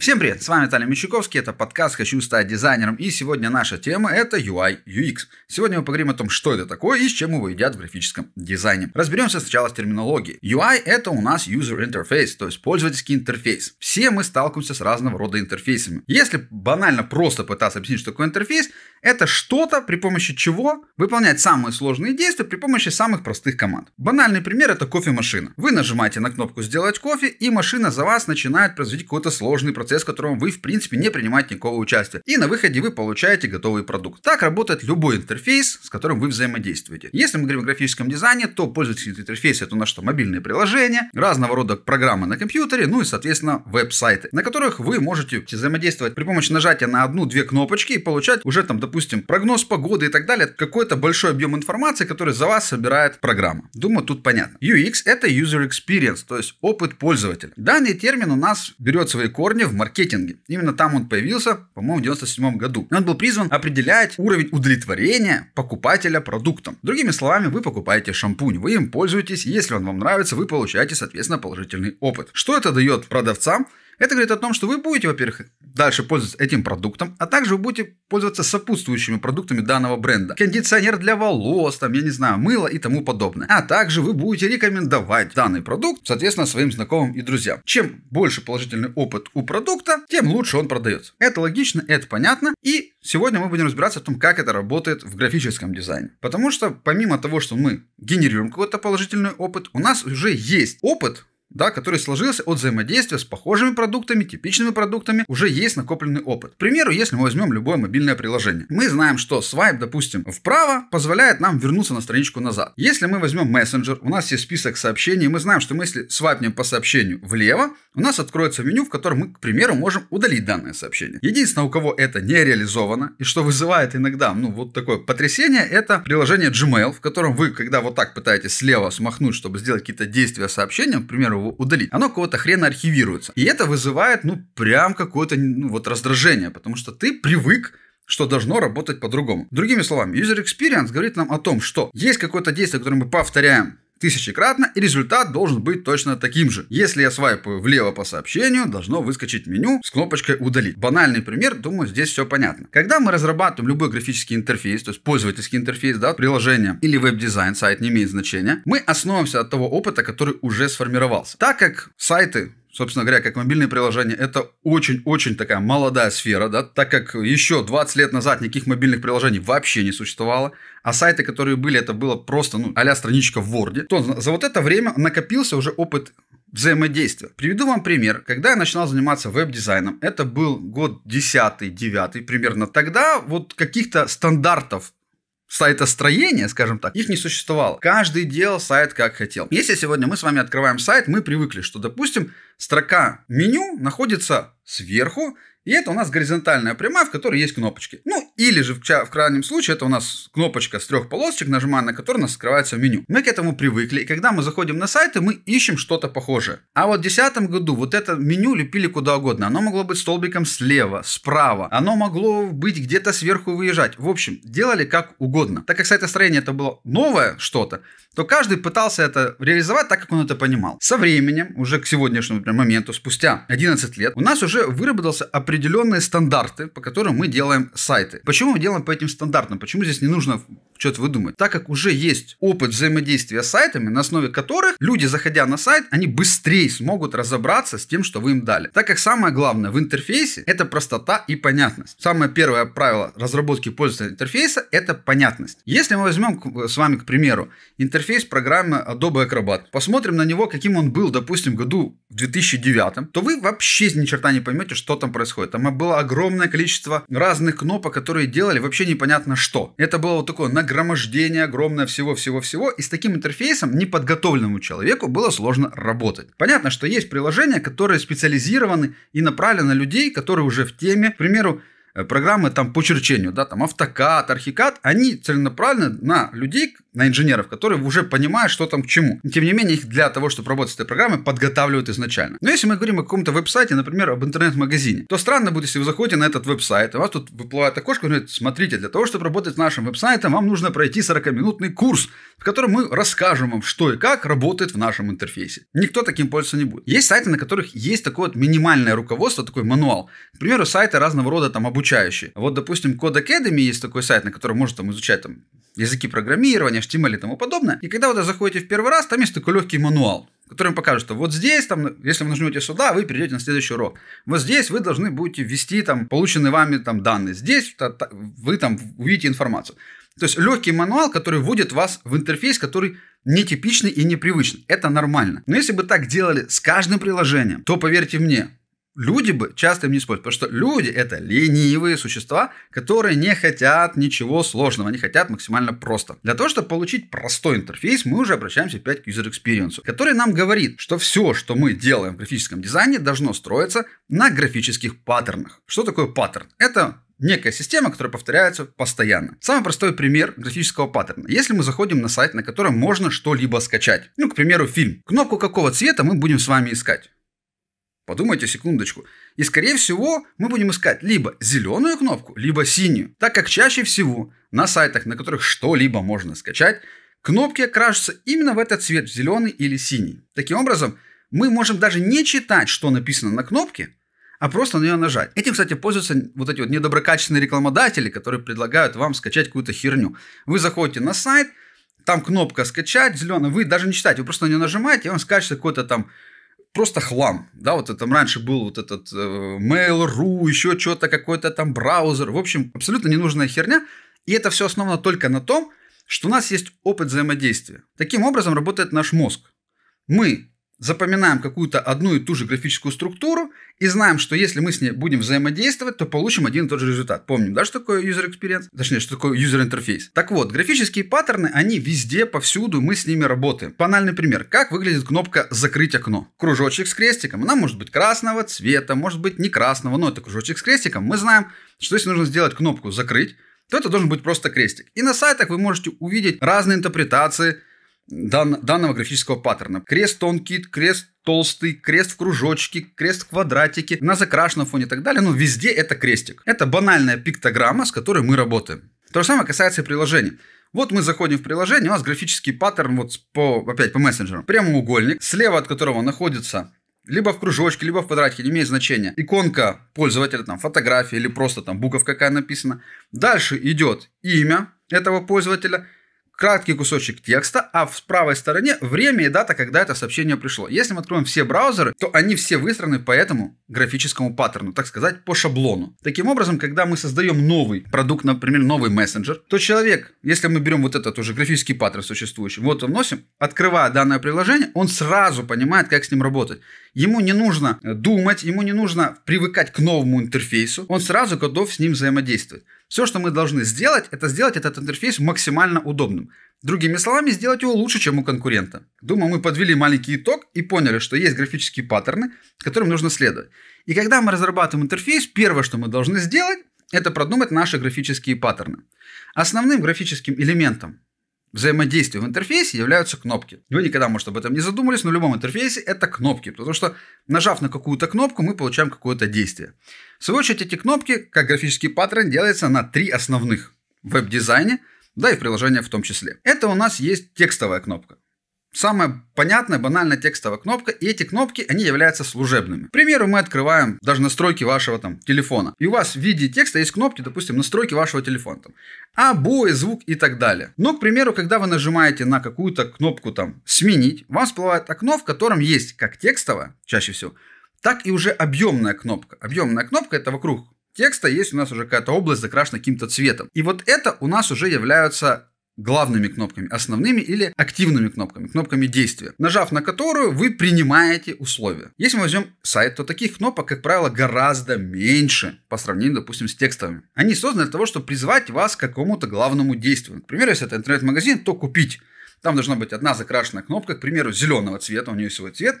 Всем привет, с вами Виталий Мещуковский, это подкаст «Хочу стать дизайнером» и сегодня наша тема – это UI UX. Сегодня мы поговорим о том, что это такое и с чем его едят в графическом дизайне. Разберемся сначала с терминологией. UI – это у нас User Interface, то есть пользовательский интерфейс. Все мы сталкиваемся с разного рода интерфейсами. Если банально просто пытаться объяснить, что такое интерфейс, это что-то, при помощи чего выполнять самые сложные действия при помощи самых простых команд. Банальный пример – это кофемашина. Вы нажимаете на кнопку «Сделать кофе» и машина за вас начинает производить какой-то сложный процесс процесс, в котором вы в принципе не принимаете никакого участия. И на выходе вы получаете готовый продукт. Так работает любой интерфейс, с которым вы взаимодействуете. Если мы говорим о графическом дизайне, то пользовательский интерфейс это у нас что, мобильные приложения, разного рода программы на компьютере, ну и, соответственно, веб-сайты, на которых вы можете взаимодействовать при помощи нажатия на одну-две кнопочки и получать уже там, допустим, прогноз погоды и так далее, какой-то большой объем информации, который за вас собирает программа. Думаю, тут понятно. UX это user experience, то есть опыт пользователя. Данный термин у нас берет свои корни в маркетинге. Именно там он появился, по-моему, в 97 году. И он был призван определять уровень удовлетворения покупателя продуктом. Другими словами, вы покупаете шампунь, вы им пользуетесь, если он вам нравится, вы получаете, соответственно, положительный опыт. Что это дает продавцам? Это говорит о том, что вы будете, во-первых, дальше пользоваться этим продуктом, а также вы будете пользоваться сопутствующими продуктами данного бренда. Кондиционер для волос, там, я не знаю, мыло и тому подобное. А также вы будете рекомендовать данный продукт, соответственно, своим знакомым и друзьям. Чем больше положительный опыт у продукта, тем лучше он продается. Это логично, это понятно. И сегодня мы будем разбираться в том, как это работает в графическом дизайне. Потому что помимо того, что мы генерируем какой-то положительный опыт, у нас уже есть опыт да, который сложился от взаимодействия с похожими продуктами, типичными продуктами, уже есть накопленный опыт. К примеру, если мы возьмем любое мобильное приложение, мы знаем, что свайп, допустим, вправо позволяет нам вернуться на страничку назад. Если мы возьмем мессенджер, у нас есть список сообщений, мы знаем, что мы если свайпнем по сообщению влево, у нас откроется меню, в котором мы, к примеру, можем удалить данное сообщение. Единственное, у кого это не реализовано, и что вызывает иногда, ну, вот такое потрясение, это приложение Gmail, в котором вы, когда вот так пытаетесь слева смахнуть, чтобы сделать какие-то действия сообщением, к примеру, его удалить. Оно кого-то хрена архивируется. И это вызывает, ну, прям какое-то ну, вот раздражение, потому что ты привык что должно работать по-другому. Другими словами, user experience говорит нам о том, что есть какое-то действие, которое мы повторяем тысячекратно, и результат должен быть точно таким же. Если я свайпаю влево по сообщению, должно выскочить меню с кнопочкой «Удалить». Банальный пример, думаю, здесь все понятно. Когда мы разрабатываем любой графический интерфейс, то есть пользовательский интерфейс, да, приложение или веб-дизайн, сайт не имеет значения, мы основываемся от того опыта, который уже сформировался. Так как сайты собственно говоря, как мобильные приложения, это очень-очень такая молодая сфера, да, так как еще 20 лет назад никаких мобильных приложений вообще не существовало, а сайты, которые были, это было просто, ну, а страничка в Word, то за вот это время накопился уже опыт взаимодействия. Приведу вам пример. Когда я начинал заниматься веб-дизайном, это был год 10-9 примерно, тогда вот каких-то стандартов сайтостроения, скажем так, их не существовало. Каждый делал сайт как хотел. Если сегодня мы с вами открываем сайт, мы привыкли, что, допустим, строка меню находится сверху, и это у нас горизонтальная прямая, в которой есть кнопочки. Ну, или же в, в крайнем случае это у нас кнопочка с трех полосочек, нажимая на которую у нас скрывается меню. Мы к этому привыкли, и когда мы заходим на сайты, мы ищем что-то похожее. А вот в 2010 году вот это меню лепили куда угодно. Оно могло быть столбиком слева, справа. Оно могло быть где-то сверху выезжать. В общем, делали как угодно. Так как сайтостроение это было новое что-то, то каждый пытался это реализовать так, как он это понимал. Со временем, уже к сегодняшнему моменту, спустя 11 лет, у нас уже выработался определенный определенные стандарты, по которым мы делаем сайты. Почему мы делаем по этим стандартам? Почему здесь не нужно что-то выдумать. Так как уже есть опыт взаимодействия с сайтами, на основе которых люди, заходя на сайт, они быстрее смогут разобраться с тем, что вы им дали. Так как самое главное в интерфейсе это простота и понятность. Самое первое правило разработки пользователя интерфейса это понятность. Если мы возьмем с вами, к примеру, интерфейс программы Adobe Acrobat, посмотрим на него, каким он был, допустим, году в 2009, то вы вообще ни черта не поймете, что там происходит. Там было огромное количество разных кнопок, которые делали вообще непонятно что. Это было вот такое на нагромождение огромное всего-всего-всего, и с таким интерфейсом неподготовленному человеку было сложно работать. Понятно, что есть приложения, которые специализированы и направлены на людей, которые уже в теме. К примеру, Э, программы там по черчению, да, там автокат, архикат, они целенаправленно на людей, на инженеров, которые уже понимают, что там к чему. Тем не менее, их для того, чтобы работать с этой программой, подготавливают изначально. Но если мы говорим о каком-то веб-сайте, например, об интернет-магазине, то странно будет, если вы заходите на этот веб-сайт, и у вас тут выплывает окошко, и говорит, смотрите, для того, чтобы работать с нашим веб-сайтом, вам нужно пройти 40-минутный курс, в котором мы расскажем вам, что и как работает в нашем интерфейсе. Никто таким пользоваться не будет. Есть сайты, на которых есть такое вот минимальное руководство, такой мануал. К примеру, сайты разного рода там обучения обучающий. Вот, допустим, Code Academy есть такой сайт, на котором можно там изучать там языки программирования, HTML и тому подобное. И когда вы туда заходите в первый раз, там есть такой легкий мануал, который вам покажет, что вот здесь, там, если вы нажмете сюда, вы перейдете на следующий урок. Вот здесь вы должны будете ввести там полученные вами там данные. Здесь вы там увидите информацию. То есть легкий мануал, который вводит вас в интерфейс, который нетипичный и непривычный. Это нормально. Но если бы так делали с каждым приложением, то поверьте мне, люди бы часто им не используют, потому что люди – это ленивые существа, которые не хотят ничего сложного, они хотят максимально просто. Для того, чтобы получить простой интерфейс, мы уже обращаемся опять к User Experience, который нам говорит, что все, что мы делаем в графическом дизайне, должно строиться на графических паттернах. Что такое паттерн? Это некая система, которая повторяется постоянно. Самый простой пример графического паттерна. Если мы заходим на сайт, на котором можно что-либо скачать, ну, к примеру, фильм, кнопку какого цвета мы будем с вами искать? Подумайте секундочку. И, скорее всего, мы будем искать либо зеленую кнопку, либо синюю, так как чаще всего на сайтах, на которых что-либо можно скачать, кнопки окрашиваются именно в этот цвет, зеленый или синий. Таким образом, мы можем даже не читать, что написано на кнопке, а просто на нее нажать. Этим, кстати, пользуются вот эти вот недоброкачественные рекламодатели, которые предлагают вам скачать какую-то херню. Вы заходите на сайт, там кнопка «Скачать» зеленая, вы даже не читаете, вы просто на нее нажимаете, и вам скачется какой-то там просто хлам, да, вот там раньше был вот этот э, Mail.ru, еще что-то, какой-то там браузер, в общем, абсолютно ненужная херня, и это все основано только на том, что у нас есть опыт взаимодействия. Таким образом работает наш мозг. Мы запоминаем какую-то одну и ту же графическую структуру и знаем, что если мы с ней будем взаимодействовать, то получим один и тот же результат. Помним, да, что такое user experience? Точнее, что такое user interface. Так вот, графические паттерны, они везде, повсюду, мы с ними работаем. Банальный пример. Как выглядит кнопка «Закрыть окно»? Кружочек с крестиком. Она может быть красного цвета, может быть не красного, но это кружочек с крестиком. Мы знаем, что если нужно сделать кнопку «Закрыть», то это должен быть просто крестик. И на сайтах вы можете увидеть разные интерпретации – дан, данного графического паттерна. Крест тонкий, крест толстый, крест в кружочке, крест в квадратике, на закрашенном фоне и так далее. Ну, везде это крестик. Это банальная пиктограмма, с которой мы работаем. То же самое касается и приложений. Вот мы заходим в приложение, у нас графический паттерн вот по, опять по мессенджерам. Прямоугольник, слева от которого находится либо в кружочке, либо в квадратике, не имеет значения. Иконка пользователя, там фотография или просто там буковка какая написана. Дальше идет имя этого пользователя – краткий кусочек текста, а в правой стороне время и дата, когда это сообщение пришло. Если мы откроем все браузеры, то они все выстроены по этому графическому паттерну, так сказать, по шаблону. Таким образом, когда мы создаем новый продукт, например, новый мессенджер, то человек, если мы берем вот этот уже графический паттерн существующий, вот вносим, открывая данное приложение, он сразу понимает, как с ним работать. Ему не нужно э, думать, ему не нужно привыкать к новому интерфейсу, он сразу готов с ним взаимодействовать. Все, что мы должны сделать, это сделать этот интерфейс максимально удобным. Другими словами, сделать его лучше, чем у конкурента. Думаю, мы подвели маленький итог и поняли, что есть графические паттерны, которым нужно следовать. И когда мы разрабатываем интерфейс, первое, что мы должны сделать, это продумать наши графические паттерны. Основным графическим элементом взаимодействием в интерфейсе являются кнопки. Вы никогда, может, об этом не задумались, но в любом интерфейсе это кнопки, потому что нажав на какую-то кнопку, мы получаем какое-то действие. В свою очередь, эти кнопки, как графический паттерн, делается на три основных веб-дизайне, да и в приложении в том числе. Это у нас есть текстовая кнопка. Самая понятная, банальная текстовая кнопка, и эти кнопки, они являются служебными. К примеру, мы открываем даже настройки вашего там телефона, и у вас в виде текста есть кнопки, допустим, настройки вашего телефона, там, обои, звук и так далее. Но, к примеру, когда вы нажимаете на какую-то кнопку там «сменить», вам всплывает окно, в котором есть как текстовая, чаще всего, так и уже объемная кнопка. Объемная кнопка – это вокруг текста есть у нас уже какая-то область закрашена каким-то цветом. И вот это у нас уже являются главными кнопками, основными или активными кнопками, кнопками действия, нажав на которую вы принимаете условия. Если мы возьмем сайт, то таких кнопок, как правило, гораздо меньше по сравнению, допустим, с текстовыми. Они созданы для того, чтобы призвать вас к какому-то главному действию. Например, если это интернет-магазин, то купить. Там должна быть одна закрашенная кнопка, к примеру, зеленого цвета, у нее свой цвет,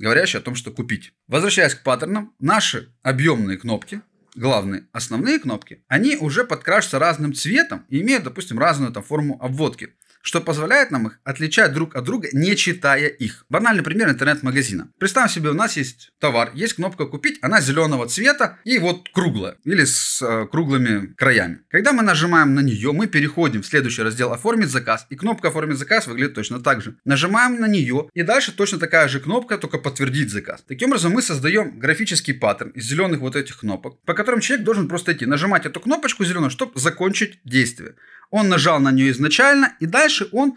говорящий о том, что купить. Возвращаясь к паттернам, наши объемные кнопки главные, основные кнопки, они уже подкрашиваются разным цветом и имеют, допустим, разную там форму обводки что позволяет нам их отличать друг от друга, не читая их. Банальный пример интернет-магазина. Представим себе, у нас есть товар, есть кнопка «Купить», она зеленого цвета и вот круглая, или с э, круглыми краями. Когда мы нажимаем на нее, мы переходим в следующий раздел «Оформить заказ», и кнопка «Оформить заказ» выглядит точно так же. Нажимаем на нее, и дальше точно такая же кнопка, только «Подтвердить заказ». Таким образом, мы создаем графический паттерн из зеленых вот этих кнопок, по которым человек должен просто идти, нажимать эту кнопочку зеленую, чтобы закончить действие. Он нажал на нее изначально, и дальше дальше он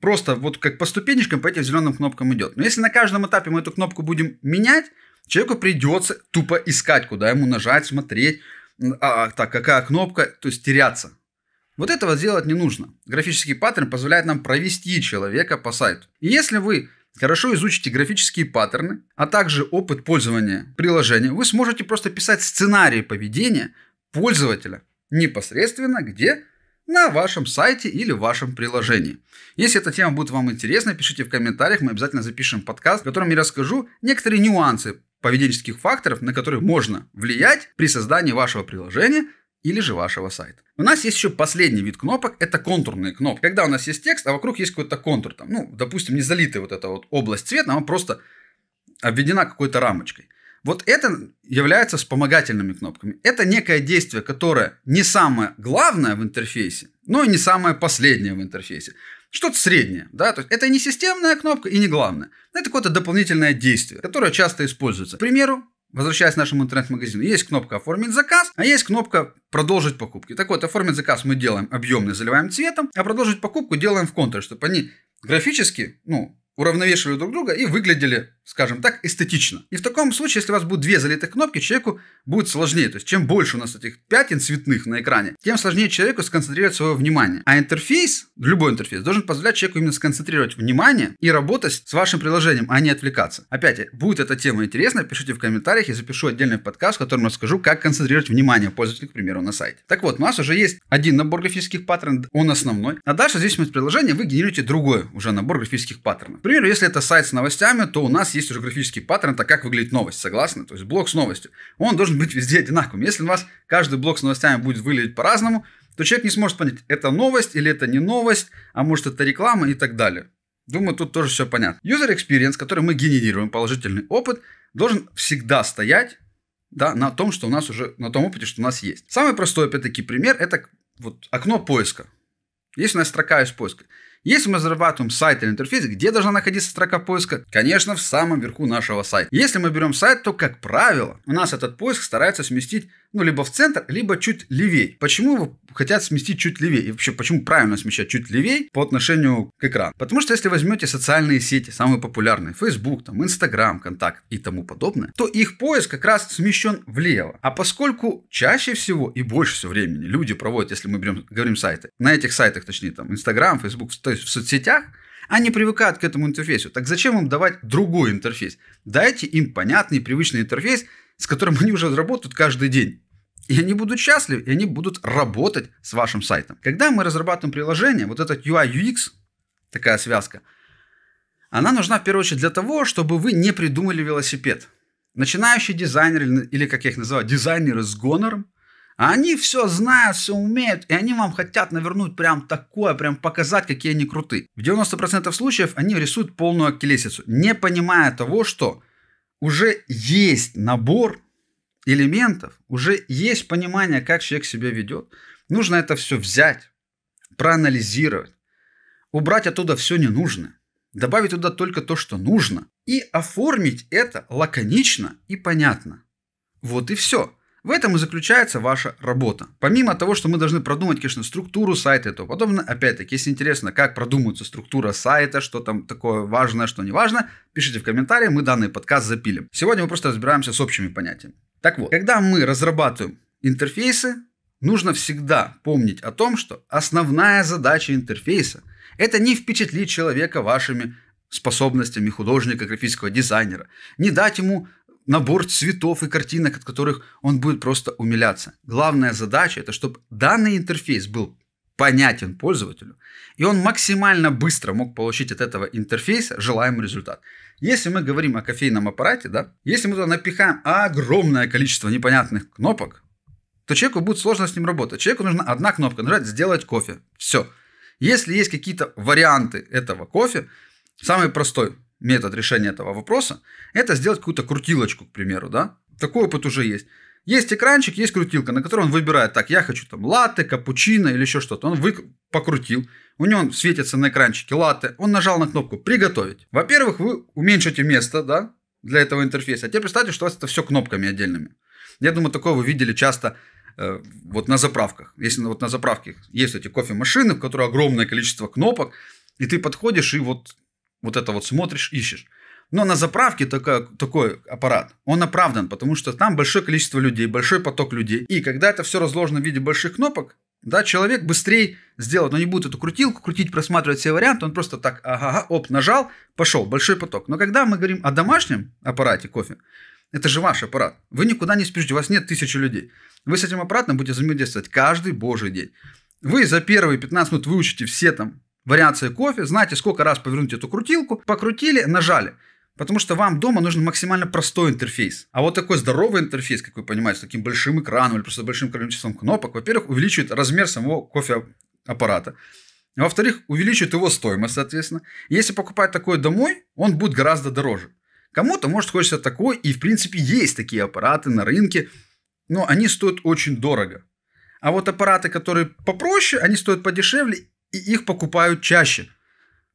просто вот как по ступенечкам по этим зеленым кнопкам идет. Но если на каждом этапе мы эту кнопку будем менять, человеку придется тупо искать, куда ему нажать, смотреть, а, а, так, какая кнопка, то есть теряться. Вот этого сделать не нужно. Графический паттерн позволяет нам провести человека по сайту. И если вы хорошо изучите графические паттерны, а также опыт пользования приложения, вы сможете просто писать сценарии поведения пользователя непосредственно, где на вашем сайте или в вашем приложении. Если эта тема будет вам интересна, пишите в комментариях, мы обязательно запишем подкаст, в котором я расскажу некоторые нюансы поведенческих факторов, на которые можно влиять при создании вашего приложения или же вашего сайта. У нас есть еще последний вид кнопок, это контурные кнопки. Когда у нас есть текст, а вокруг есть какой-то контур, там, ну, допустим, не залитая вот эта вот область цвета, она просто обведена какой-то рамочкой. Вот это является вспомогательными кнопками. Это некое действие, которое не самое главное в интерфейсе, но и не самое последнее в интерфейсе. Что-то среднее, да, то есть это не системная кнопка и не главное. Это какое-то дополнительное действие, которое часто используется. К примеру, Возвращаясь к нашему интернет-магазину, есть кнопка «Оформить заказ», а есть кнопка «Продолжить покупки». Так вот, оформить заказ мы делаем объемный, заливаем цветом, а продолжить покупку делаем в контуре, чтобы они графически, ну, уравновешивали друг друга и выглядели, скажем так, эстетично. И в таком случае, если у вас будут две залитых кнопки, человеку будет сложнее. То есть, чем больше у нас этих пятен цветных на экране, тем сложнее человеку сконцентрировать свое внимание. А интерфейс, любой интерфейс, должен позволять человеку именно сконцентрировать внимание и работать с вашим приложением, а не отвлекаться. Опять, будет эта тема интересна, пишите в комментариях, я запишу отдельный подкаст, в котором расскажу, как концентрировать внимание пользователя, к примеру, на сайте. Так вот, у нас уже есть один набор графических паттернов, он основной. А дальше, в зависимости от приложения, вы генерируете другой уже набор графических паттернов примеру, если это сайт с новостями, то у нас есть уже графический паттерн, так как выглядит новость, согласны? То есть блок с новостью. Он должен быть везде одинаковым. Если у вас каждый блок с новостями будет выглядеть по-разному, то человек не сможет понять, это новость или это не новость, а может это реклама и так далее. Думаю, тут тоже все понятно. User experience, который мы генерируем, положительный опыт, должен всегда стоять да, на том, что у нас уже, на том опыте, что у нас есть. Самый простой, опять-таки, пример – это вот окно поиска. Есть у нас строка из поиска. Если мы разрабатываем сайт или интерфейс, где должна находиться строка поиска? Конечно, в самом верху нашего сайта. Если мы берем сайт, то, как правило, у нас этот поиск старается сместить ну, либо в центр, либо чуть левее. Почему его хотят сместить чуть левее? И вообще, почему правильно смещать чуть левее по отношению к экрану? Потому что если возьмете социальные сети, самые популярные, Facebook, там, Instagram, Контакт и тому подобное, то их поиск как раз смещен влево. А поскольку чаще всего и больше всего времени люди проводят, если мы берем, говорим сайты, на этих сайтах, точнее, там, Instagram, Facebook, то есть в соцсетях, они привыкают к этому интерфейсу. Так зачем им давать другой интерфейс? Дайте им понятный, привычный интерфейс, с которым они уже работают каждый день. И они будут счастливы, и они будут работать с вашим сайтом. Когда мы разрабатываем приложение, вот этот UI UX, такая связка, она нужна в первую очередь для того, чтобы вы не придумали велосипед. Начинающий дизайнер, или как я их называю, дизайнеры с гонором, они все знают, все умеют, и они вам хотят навернуть прям такое, прям показать, какие они крутые. В 90% случаев они рисуют полную околесицу, не понимая того, что уже есть набор элементов, уже есть понимание, как человек себя ведет. Нужно это все взять, проанализировать, убрать оттуда все ненужное, добавить туда только то, что нужно, и оформить это лаконично и понятно. Вот и все. В этом и заключается ваша работа. Помимо того, что мы должны продумать, конечно, структуру сайта то подобное, опять-таки, если интересно, как продумывается структура сайта, что там такое важное, что не важно, пишите в комментарии, мы данный подкаст запилим. Сегодня мы просто разбираемся с общими понятиями. Так вот, когда мы разрабатываем интерфейсы, нужно всегда помнить о том, что основная задача интерфейса – это не впечатлить человека вашими способностями художника, графического дизайнера, не дать ему набор цветов и картинок, от которых он будет просто умиляться. Главная задача – это чтобы данный интерфейс был понятен пользователю, и он максимально быстро мог получить от этого интерфейса желаемый результат. Если мы говорим о кофейном аппарате, да, если мы туда напихаем огромное количество непонятных кнопок, то человеку будет сложно с ним работать. Человеку нужна одна кнопка, нажать «Сделать кофе». Все. Если есть какие-то варианты этого кофе, самый простой метод решения этого вопроса, это сделать какую-то крутилочку, к примеру, да? Такой опыт уже есть. Есть экранчик, есть крутилка, на которой он выбирает, так, я хочу там латте, капучино или еще что-то. Он вы... покрутил, у него светится на экранчике латте, он нажал на кнопку «Приготовить». Во-первых, вы уменьшите место, да, для этого интерфейса. А теперь представьте, что у вас это все кнопками отдельными. Я думаю, такое вы видели часто э, вот на заправках. Если вот на заправке есть эти кофемашины, в которых огромное количество кнопок, и ты подходишь и вот вот это вот смотришь, ищешь. Но на заправке такой, такой аппарат, он оправдан, потому что там большое количество людей, большой поток людей. И когда это все разложено в виде больших кнопок, да, человек быстрее сделает, он не будет эту крутилку крутить, просматривать все варианты, он просто так, ага, оп, нажал, пошел, большой поток. Но когда мы говорим о домашнем аппарате кофе, это же ваш аппарат. Вы никуда не спешите, у вас нет тысячи людей. Вы с этим аппаратом будете взаимодействовать каждый божий день. Вы за первые 15 минут выучите все там вариации кофе, знаете, сколько раз повернуть эту крутилку, покрутили, нажали. Потому что вам дома нужен максимально простой интерфейс. А вот такой здоровый интерфейс, как вы понимаете, с таким большим экраном или просто большим количеством кнопок, во-первых, увеличивает размер самого кофе-аппарата. А во-вторых, увеличивает его стоимость, соответственно. Если покупать такой домой, он будет гораздо дороже. Кому-то, может, хочется такой, и, в принципе, есть такие аппараты на рынке, но они стоят очень дорого. А вот аппараты, которые попроще, они стоят подешевле и их покупают чаще,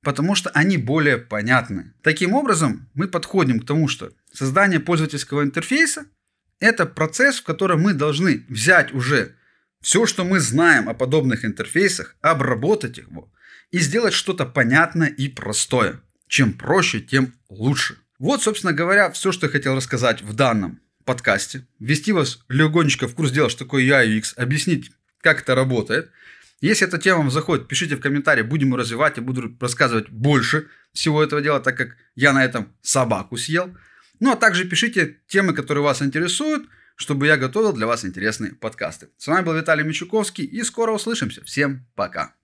потому что они более понятны. Таким образом, мы подходим к тому, что создание пользовательского интерфейса – это процесс, в котором мы должны взять уже все, что мы знаем о подобных интерфейсах, обработать его и сделать что-то понятное и простое. Чем проще, тем лучше. Вот, собственно говоря, все, что я хотел рассказать в данном подкасте. Ввести вас легонечко в курс дела, что такое UI UX, объяснить, как это работает – если эта тема вам заходит, пишите в комментарии, будем развивать, я буду рассказывать больше всего этого дела, так как я на этом собаку съел. Ну а также пишите темы, которые вас интересуют, чтобы я готовил для вас интересные подкасты. С вами был Виталий Мичуковский и скоро услышимся. Всем пока!